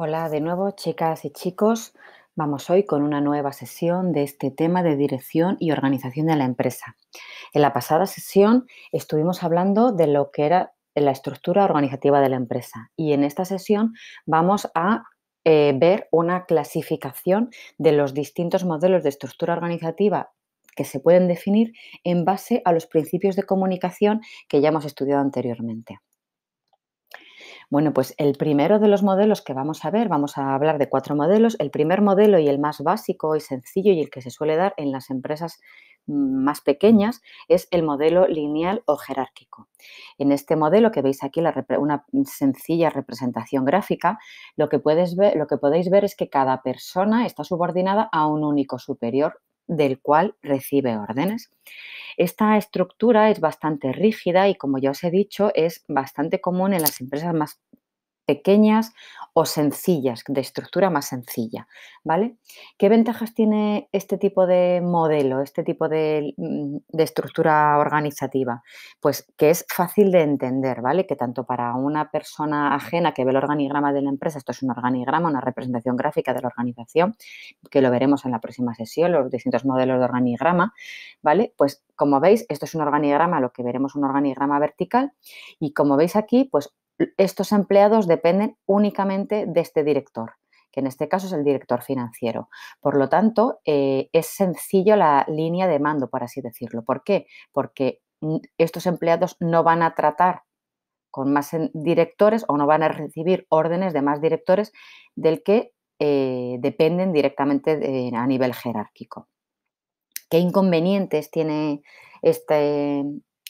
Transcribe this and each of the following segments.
Hola de nuevo, chicas y chicos. Vamos hoy con una nueva sesión de este tema de dirección y organización de la empresa. En la pasada sesión estuvimos hablando de lo que era eh, la estructura organizativa de la empresa y en esta sesión vamos a eh, ver una clasificación de los distintos modelos de estructura organizativa que se pueden definir en base a los principios de comunicación que ya hemos estudiado anteriormente. Bueno, pues el primero de los modelos que vamos a ver, vamos a hablar de cuatro modelos. El primer modelo y el más básico y sencillo y el que se suele dar en las empresas mm, más pequeñas es el modelo lineal o jerárquico. En este modelo que veis aquí una sencilla representación gráfica, lo que, puedes ver, lo que podéis ver es que cada persona está subordinada a un único superior del cual recibe órdenes. Esta estructura es bastante rígida y, como ya os he dicho, es bastante común en las empresas más pequeñas o sencillas, de estructura más sencilla, ¿vale? ¿Qué ventajas tiene este tipo de modelo, este tipo mm, de, estructura organizativa? Pues que es fácil de entender, ¿vale? Que tanto para una persona ajena que ve el organigrama de la empresa, esto es un organigrama, una representación gráfica de la organización, que lo veremos en la próxima sesión, los distintos modelos de organigrama, ¿vale? Pues como veis, esto es un organigrama, lo que veremos un organigrama vertical, y como veis aquí, pues estos empleados dependen únicamente de este director, que en este caso es el director financiero. Por lo tanto, eh, es sencillo la línea de mando, por así decirlo. ¿Por qué? Porque mm, estos empleados no van a tratar con más eh, directores o no van a recibir órdenes de más directores del que eh, dependen directamente a nivel jerárquico. ¿Qué inconvenientes tiene este,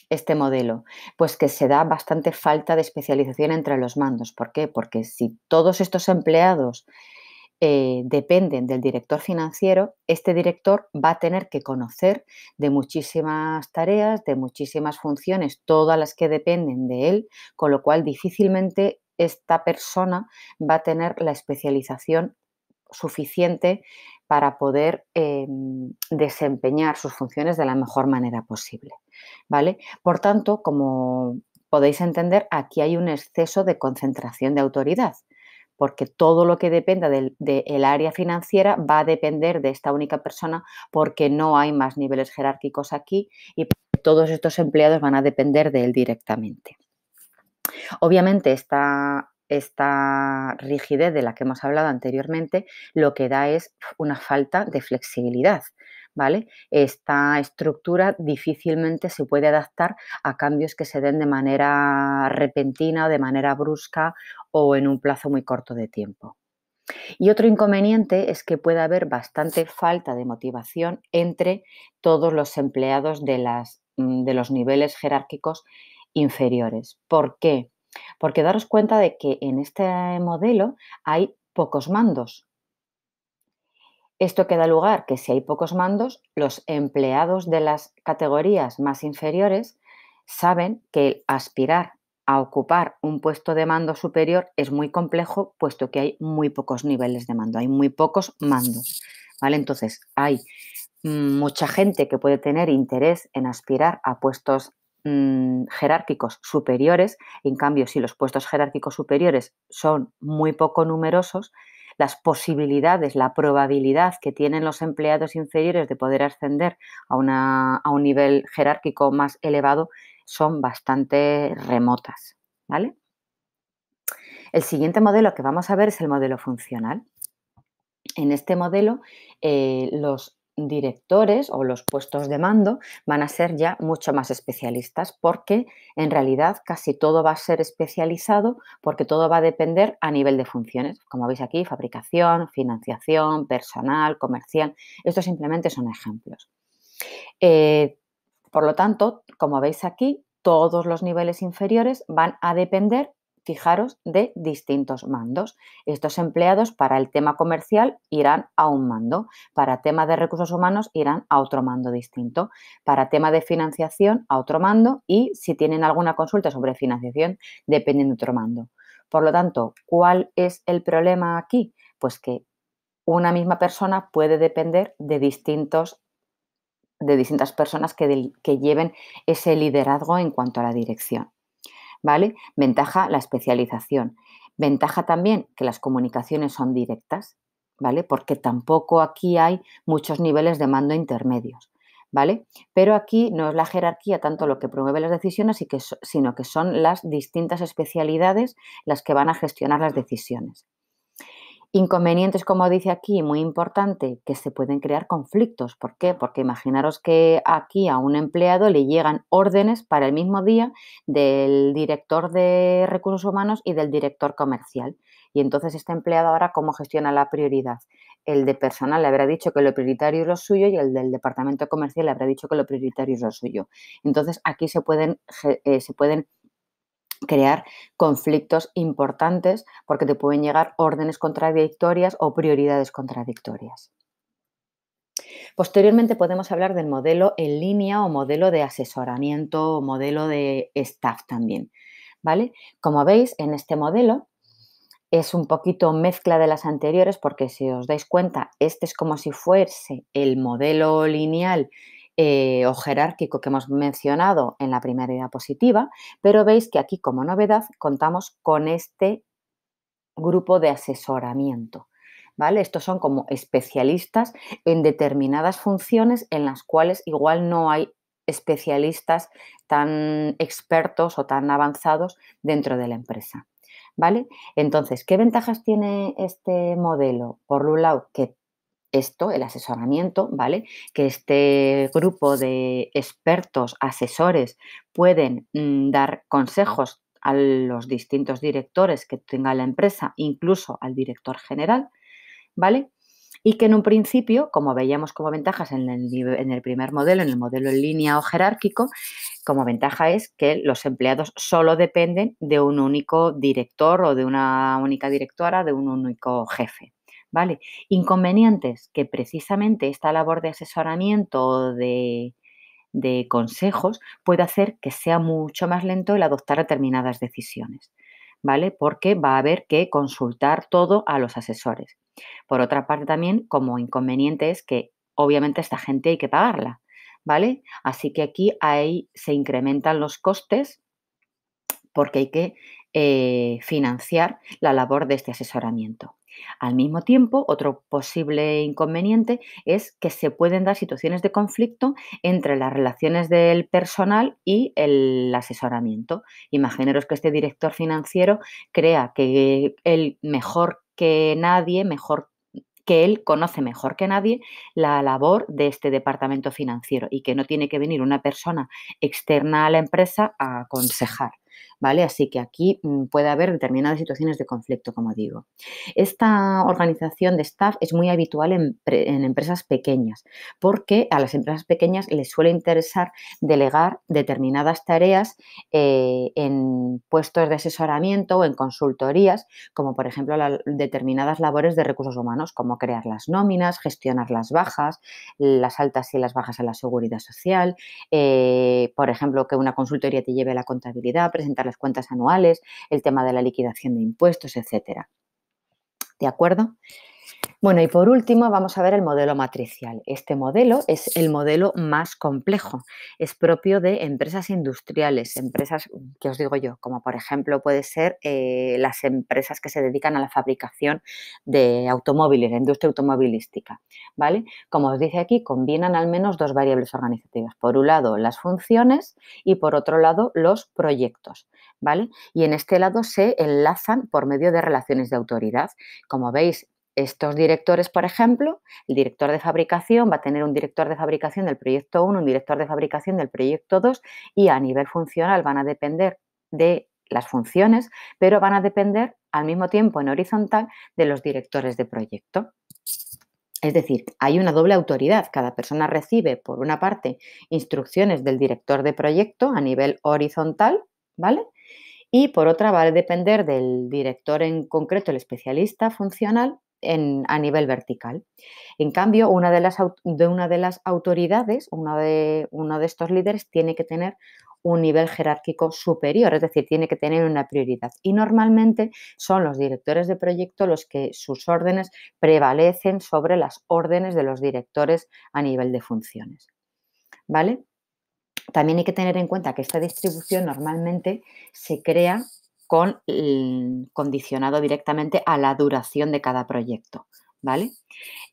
este modelo? Pues que se da bastante falta de especialización entre los mandos. ¿Por qué? Porque si todos estos empleados eh, dependen del director financiero, este director va a tener que conocer de muchísimas tareas, de muchísimas funciones, todas las que dependen de él, con lo cual difícilmente esta persona va a tener la especialización suficiente para poder em, desempeñar sus funciones de la mejor manera posible. ¿vale? Por tanto, como podéis entender, aquí hay un exceso de concentración de autoridad, porque todo lo que dependa del, área financiera va a depender de esta única persona porque no hay más niveles jerárquicos aquí y todos estos empleados van a depender de él directamente. Obviamente, esta esta rigidez de la que hemos hablado anteriormente, lo que da es una falta de flexibilidad. ¿Vale? Esta estructura difícilmente se puede adaptar a cambios que se den de manera repentina de manera brusca o en un plazo muy corto de tiempo. Y otro inconveniente es que puede haber bastante falta de motivación entre todos los empleados de, las, mm, de los niveles jerárquicos inferiores. ¿Por qué? Porque daros cuenta de que en este modelo hay pocos mandos. Esto que da lugar que si hay pocos mandos, los empleados de las categorías más inferiores saben que aspirar a ocupar un puesto de mando superior es muy complejo, puesto que hay muy pocos niveles de mando, hay muy pocos mandos. ¿vale? Entonces, hay mm, mucha gente que puede tener interés en aspirar a puestos Mm, jerárquicos superiores. En cambio, si los puestos jerárquicos superiores son muy poco numerosos, las posibilidades, la probabilidad que tienen los empleados inferiores de poder ascender a, un nivel jerárquico más elevado son bastante remotas. ¿vale? El siguiente modelo que vamos a ver es el modelo funcional. En este modelo, eh, los directores o los puestos de mando van a ser ya mucho más especialistas porque en realidad casi todo va a ser especializado porque todo va a depender a nivel de funciones. Como veis aquí, fabricación, financiación, personal, comercial. Estos simplemente son ejemplos. Eh, por lo tanto, como veis aquí, todos los niveles inferiores van a depender fijaros, de distintos mandos. Estos empleados para el tema comercial irán a un mando, para tema de recursos humanos irán a otro mando distinto, para tema de financiación a otro mando y si tienen alguna consulta sobre financiación dependen de otro mando. Por lo tanto, ¿cuál es el problema aquí? Pues que una misma persona puede depender de distintos de distintas personas que lleven ese liderazgo en cuanto a la dirección. ¿vale? Ventaja la especialización. Ventaja también que las comunicaciones son directas, ¿vale? Porque tampoco aquí hay muchos niveles de mando intermedios, ¿vale? Pero aquí no es la jerarquía tanto lo que promueve las decisiones, sino que son las distintas especialidades las que van a gestionar las decisiones. Inconvenientes, como dice aquí, muy importante, que se pueden crear conflictos. ¿Por qué? Porque imaginaros que aquí a un empleado le llegan órdenes para el mismo día del director de recursos humanos y del director comercial. Y entonces este empleado ahora cómo gestiona la prioridad. El de personal le habrá dicho que lo prioritario es lo suyo y el del departamento comercial le habrá dicho que lo prioritario es lo suyo. Entonces aquí se pueden, eh, se pueden crear conflictos importantes porque te pueden llegar órdenes contradictorias o prioridades contradictorias. Posteriormente podemos hablar del modelo en línea o modelo de asesoramiento o modelo de staff también. ¿Vale? Como veis, en este modelo es un poquito mezcla de las anteriores porque si os dais cuenta, este es como si fuese el modelo lineal eh, o jerárquico que hemos mencionado en la primera diapositiva, pero veis que aquí como novedad contamos con este grupo de asesoramiento. ¿Vale? Estos son como especialistas en determinadas funciones en las cuales igual no hay especialistas tan expertos o tan avanzados dentro de la empresa. ¿Vale? Entonces, ¿qué ventajas tiene este modelo? Por un lado, que esto, el asesoramiento, ¿vale? Que este grupo de expertos, asesores, pueden mm, dar consejos a los distintos directores que tenga la empresa, incluso al director general, ¿vale? Y que en un principio, como veíamos como ventajas en el, en el primer modelo, en el modelo en línea o jerárquico, como ventaja es que los empleados solo dependen de un único director o de una única directora, de un único jefe, ¿vale? Inconvenientes, que precisamente esta labor de asesoramiento o de, consejos puede hacer que sea mucho más lento el adoptar determinadas decisiones, ¿vale? Porque va a haber que consultar todo a los asesores. Por otra parte, también como inconveniente es que obviamente esta gente hay que pagarla, ¿vale? Así que aquí ahí se incrementan los costes porque hay que eh, financiar la labor de este asesoramiento. Al mismo tiempo, otro posible inconveniente es que se pueden dar situaciones de conflicto entre las relaciones del personal y el asesoramiento. Imaginaros que este director financiero crea que mejor que nadie, mejor que él conoce mejor que nadie la labor de este departamento financiero y que no tiene que venir una persona externa a la empresa a aconsejar. ¿vale? Así que aquí mm, puede haber determinadas situaciones de conflicto, como digo. Esta organización de staff es muy habitual en, empresas pequeñas, porque a las empresas pequeñas les suele interesar delegar determinadas tareas eh, en puestos de asesoramiento o en consultorías, como por ejemplo determinadas labores de recursos humanos, como crear las nóminas, gestionar las bajas, las altas y las bajas a la seguridad social, eh, por ejemplo, que una consultoría te lleve la contabilidad, presentar las cuentas anuales, el tema de la liquidación de impuestos, etcétera. ¿De acuerdo? Bueno, y por último vamos a ver el modelo matricial. Este modelo es el modelo más complejo. Es propio de empresas industriales, empresas que os digo yo, como por ejemplo puede ser eh, las empresas que se dedican a la fabricación de automóviles, la industria automovilística. ¿vale? Como os dice aquí, combinan al menos dos variables organizativas. Por un lado, las funciones y por otro lado, los proyectos. ¿vale? Y en este lado se enlazan por medio de relaciones de autoridad. Como veis, estos directores, por ejemplo, el director de fabricación va a tener un director de fabricación del proyecto 1, un director de fabricación del proyecto 2 y a nivel funcional van a depender de las funciones, pero van a depender al mismo tiempo en horizontal de los directores de proyecto. Es decir, hay una doble autoridad. Cada persona recibe, por una parte, instrucciones del director de proyecto a nivel horizontal, ¿vale? Y por otra, va a depender del director en concreto, el especialista funcional, en, a nivel vertical. En cambio, una de las, de una de las autoridades, uno de, uno de estos líderes, tiene que tener un nivel jerárquico superior, es decir, tiene que tener una prioridad. Y normalmente son los directores de proyecto los que sus órdenes prevalecen sobre las órdenes de los directores a nivel de funciones. ¿Vale? También hay que tener en cuenta que esta distribución normalmente se crea con, condicionado directamente a la duración de cada proyecto. ¿Vale?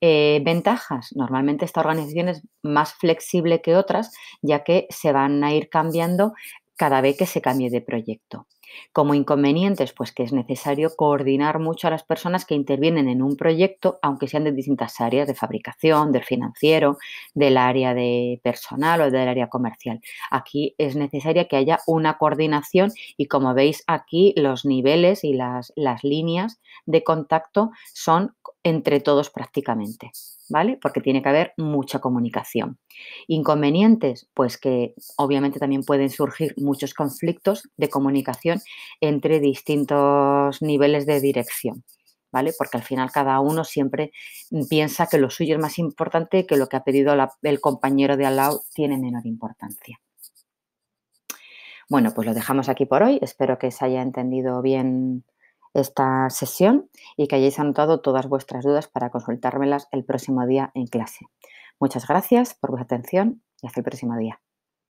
Eh, ventajas. Normalmente esta organización es más flexible que otras, ya que se van a ir cambiando cada vez que se cambie de proyecto. Como inconvenientes, pues que es necesario coordinar mucho a las personas que intervienen en un proyecto, aunque sean de distintas áreas, de fabricación, del financiero, del área de personal o del área comercial. Aquí es necesaria que haya una coordinación y como veis aquí los niveles y las, las líneas de contacto son entre todos prácticamente, ¿vale? Porque tiene que haber mucha comunicación. Inconvenientes, pues que obviamente también pueden surgir muchos conflictos de comunicación entre distintos niveles de dirección. ¿Vale? Porque al final cada uno siempre piensa que lo suyo es más importante que lo que ha pedido el compañero de al lado tiene menor importancia. Bueno, pues lo dejamos aquí por hoy. Espero que se haya entendido bien esta sesión y que hayáis anotado todas vuestras dudas para consultármelas el próximo día en clase. Muchas gracias por vuestra atención y hasta el próximo día.